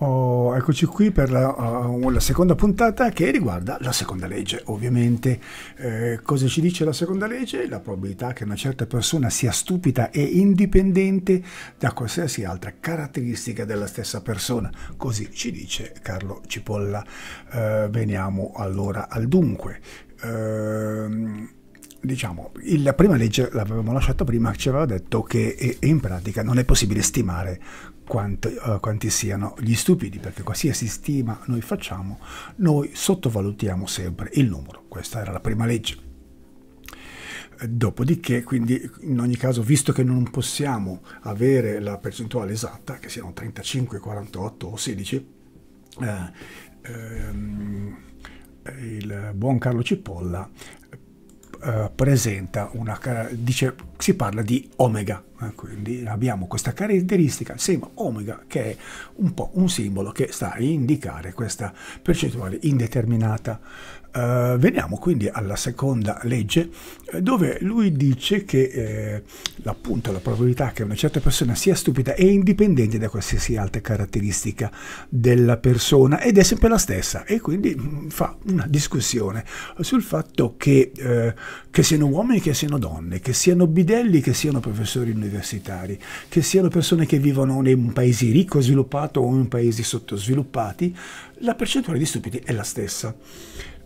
Oh, eccoci qui per la, uh, la, seconda puntata che riguarda la seconda legge, ovviamente. Eh, cosa ci dice la seconda legge? La probabilità che una certa persona sia stupida e indipendente da qualsiasi altra caratteristica della stessa persona. Così ci dice Carlo Cipolla. Eh, veniamo allora al dunque. Eh, diciamo, la prima legge, l'avevamo lasciata prima, ci aveva detto che in pratica non è possibile stimare quanti, uh, eh, quanti siano gli stupidi, perché qualsiasi stima noi facciamo, noi sottovalutiamo sempre il numero. Questa era la prima legge. Dopodiché, quindi, in ogni caso, visto che non possiamo avere la percentuale esatta, che siano 35, 48 o 16, eh, ehm, il buon Carlo Cipolla eh, presenta una... Dice, si parla di omega, eh, quindi abbiamo questa caratteristica sigma omega che è un po' un simbolo che sta a indicare questa percentuale indeterminata. Uh, veniamo quindi alla seconda legge eh, dove lui dice che eh, appunto la probabilità che una certa persona sia stupida è indipendente da qualsiasi altra caratteristica della persona ed è sempre la stessa e quindi mh, mm, fa una discussione sul fatto che, eh, che siano uomini, che siano donne, che siano bidelli, che siano professori universitari universitari, che siano persone che vivono in un paese ricco e sviluppato o in paesi sottosviluppati, la percentuale di stupidi è la stessa.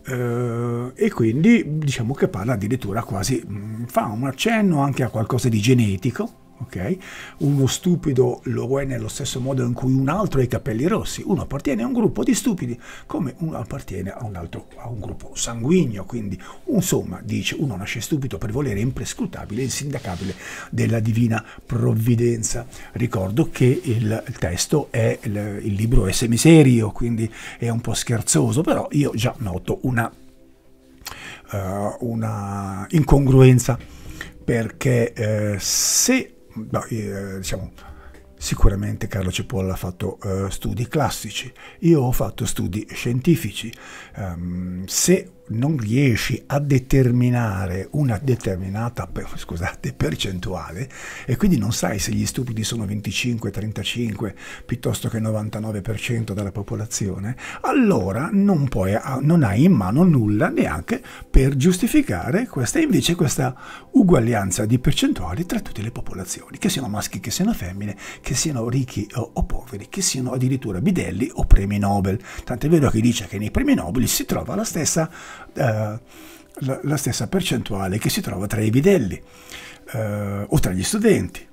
Uh, e quindi diciamo che parla addirittura quasi, mh, mm, fa un accenno anche a qualcosa di genetico, ok? Uno stupido lo è nello stesso modo in cui un altro ha i capelli rossi, uno appartiene a un gruppo di stupidi come uno appartiene a un altro, a un gruppo sanguigno, quindi insomma dice uno nasce stupido per volere imprescrutabile e insindacabile della divina provvidenza. Ricordo che il, il testo è, il, il libro è semiserio, quindi è un po' scherzoso, però io già noto una eh, una incongruenza perché eh, se no, eh, diciamo, sicuramente Carlo Cipolla ha fatto eh, studi classici, io ho fatto studi scientifici. Um, se non riesci a determinare una determinata scusate, percentuale e quindi non sai se gli stupidi sono 25, 35 piuttosto che 99% della popolazione, allora non, puoi, non hai in mano nulla neanche per giustificare questa invece questa uguaglianza di percentuali tra tutte le popolazioni, che siano maschi, che siano femmine, che siano ricchi o, o poveri, che siano addirittura bidelli o premi Nobel. Tant'è vero che dice che nei premi Nobel si trova la stessa eh, la, stessa percentuale che si trova tra i bidelli eh, o tra gli studenti.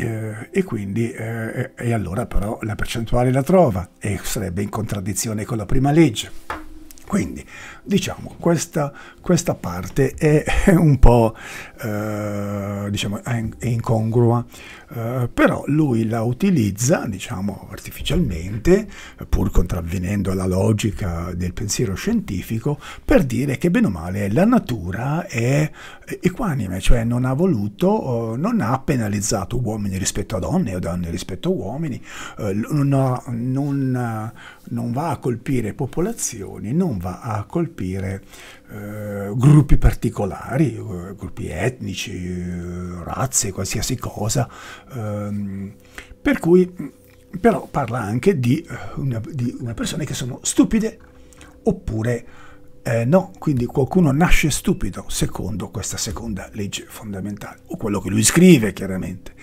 Eh, e quindi eh, e allora però la percentuale la trova e sarebbe in contraddizione con la prima legge. Quindi, diciamo, questa, questa parte è, è, un po' eh, diciamo, è incongrua, eh, però lui la utilizza, diciamo, artificialmente, pur contravvenendo alla logica del pensiero scientifico, per dire che bene o male la natura è equanime, cioè non ha voluto, eh, non ha penalizzato uomini rispetto a donne o donne rispetto a uomini, eh, non, non, non va a colpire popolazioni, non va a colpire eh, gruppi particolari, eh, gruppi etnici, eh, razze, qualsiasi cosa, ehm, per cui mm, però parla anche di, eh, una, di una persone che sono stupide oppure eh, no, quindi qualcuno nasce stupido secondo questa seconda legge fondamentale, o quello che lui scrive chiaramente.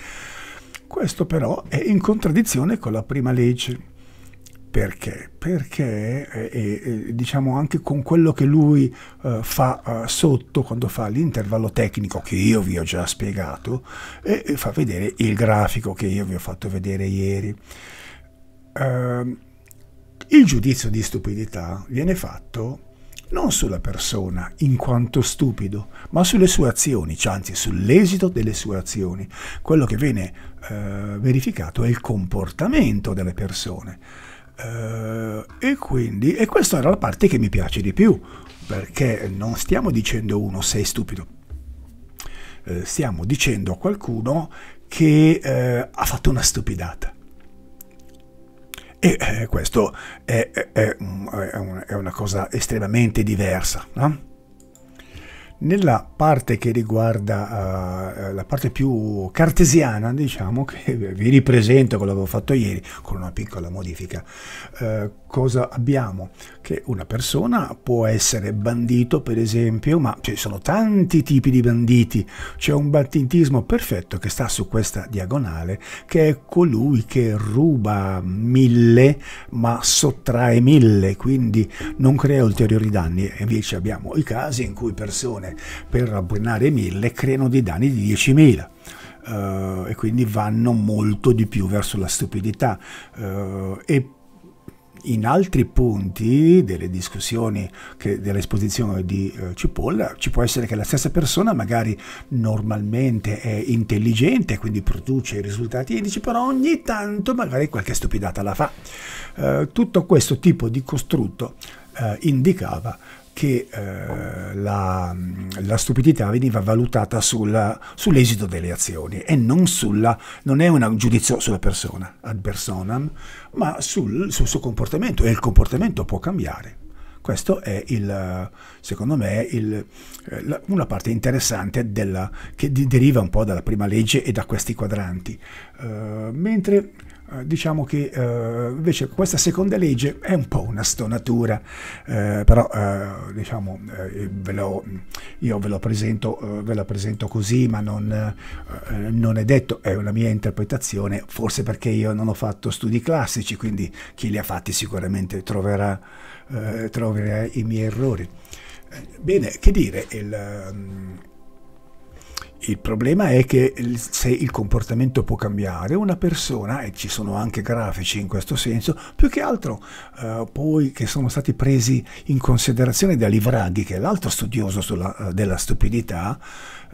Questo però è in contraddizione con la prima legge perché? Perché, eh, eh, diciamo anche con quello che lui eh, fa eh, sotto, quando fa l'intervallo tecnico che io vi ho già spiegato, e, fa vedere il grafico che io vi ho fatto vedere ieri. Ehm, il giudizio di stupidità viene fatto non sulla persona in quanto stupido, ma sulle sue azioni, cioè anzi sull'esito delle sue azioni. Quello che viene eh, verificato è il comportamento delle persone. Eh, e quindi, e questa era la parte che mi piace di più, perché non stiamo dicendo uno sei stupido, eh, stiamo dicendo a qualcuno che eh, ha fatto una stupidata. E eh, questo è, è, è, è, una cosa estremamente diversa. No? Nella parte che riguarda uh, la parte più cartesiana, diciamo, che vi ripresento quello che avevo fatto ieri con una piccola modifica. Uh, cosa abbiamo? Che una persona può essere bandito, per esempio, ma ci sono tanti tipi di banditi. C'è un banditismo perfetto che sta su questa diagonale, che è colui che ruba mille ma sottrae mille, quindi non crea ulteriori danni. Invece abbiamo i casi in cui persone per per abbonare 1000 creano dei danni di 10.000. Uh, eh, e quindi vanno molto di più verso la stupidità uh, e in altri punti delle discussioni dell'esposizione di eh, Cipolla ci può essere che la stessa persona magari normalmente è intelligente quindi produce risultati edici però ogni tanto magari qualche stupidata la fa eh, tutto questo tipo di costrutto eh, indicava che eh, la, la, stupidità veniva valutata sulla, sull'esito delle azioni e non, sulla, non è un giudizio sulla persona, ad personam, ma sul, sul suo comportamento e il comportamento può cambiare. Questo è, il, secondo me, il, eh, una parte interessante della, che deriva un po' dalla prima legge e da questi quadranti. Uh, mentre eh, diciamo che eh, invece questa seconda legge è un po' una stonatura, eh, però eh, diciamo, eh, ve lo, io ve, lo presento, eh, ve la presento così, ma non, non, è detto, è una mia interpretazione, forse perché io non ho fatto studi classici, quindi chi li ha fatti sicuramente troverà, troverà i miei errori. Bene, che dire, il, il problema è che se il comportamento può cambiare, una persona, e ci sono anche grafici in questo senso, più che altro eh, poi che sono stati presi in considerazione da Livraghi, che è l'altro studioso sulla, eh, della stupidità,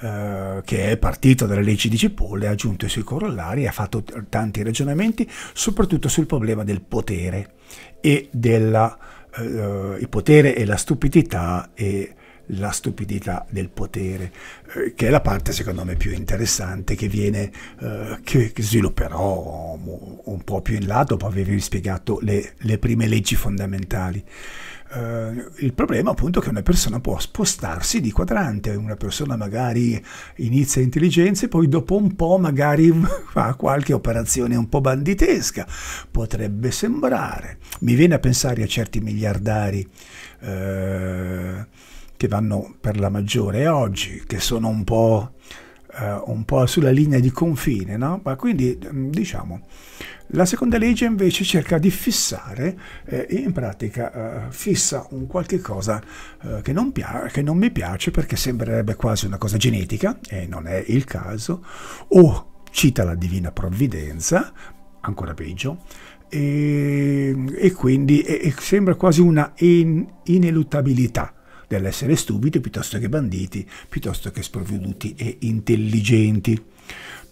eh, che è partito dalle leggi di Cipolle, ha aggiunto i suoi corollari, ha fatto tanti ragionamenti, soprattutto sul problema del potere e della... Eh, il potere e la stupidità e la stupidità del potere, eh, che è la parte secondo me più interessante che viene, eh, che svilupperò un po' più in là dopo avervi spiegato le, le prime leggi fondamentali. Uh, il problema appunto è che una persona può spostarsi di quadrante, una persona magari inizia intelligenza e poi dopo un po' magari fa qualche operazione un po' banditesca, potrebbe sembrare. Mi viene a pensare a certi miliardari. Uh, che vanno per la maggiore oggi, che sono un po', eh, un po sulla linea di confine, no? Ma quindi mm, diciamo, la seconda legge invece cerca di fissare, eh, in pratica eh, fissa un qualche cosa eh, che, non che, non mi piace perché sembrerebbe quasi una cosa genetica, e non è il caso, o cita la divina provvidenza, ancora peggio, e, e quindi e, e sembra quasi una in ineluttabilità dell'essere stupidi piuttosto che banditi, piuttosto che sprovveduti e intelligenti.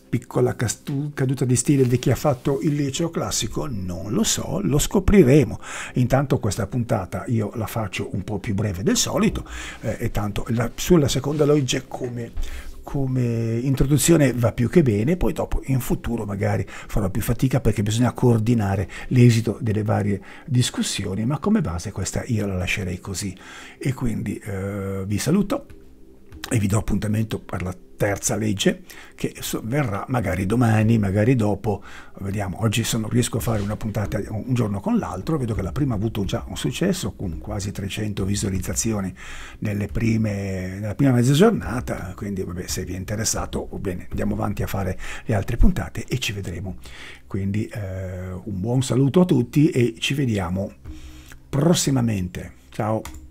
Piccola caduta di stile di chi ha fatto il liceo classico? Non lo so, lo scopriremo. Intanto questa puntata io la faccio un po' più breve del solito eh, e tanto la, sulla seconda legge come come introduzione va più che bene, poi dopo in futuro magari farò più fatica perché bisogna coordinare l'esito delle varie discussioni, ma come base questa io la lascerei così. E quindi eh, vi saluto e vi do appuntamento per la terza legge che verrà magari domani, magari dopo, vediamo, oggi se non riesco a fare una puntata un giorno con l'altro, vedo che la prima ha avuto già un successo con quasi 300 visualizzazioni nelle prime, nella prima mezza giornata, quindi vabbè, se vi è interessato, bene, andiamo avanti a fare le altre puntate e ci vedremo. Quindi eh, un buon saluto a tutti e ci vediamo prossimamente. Ciao!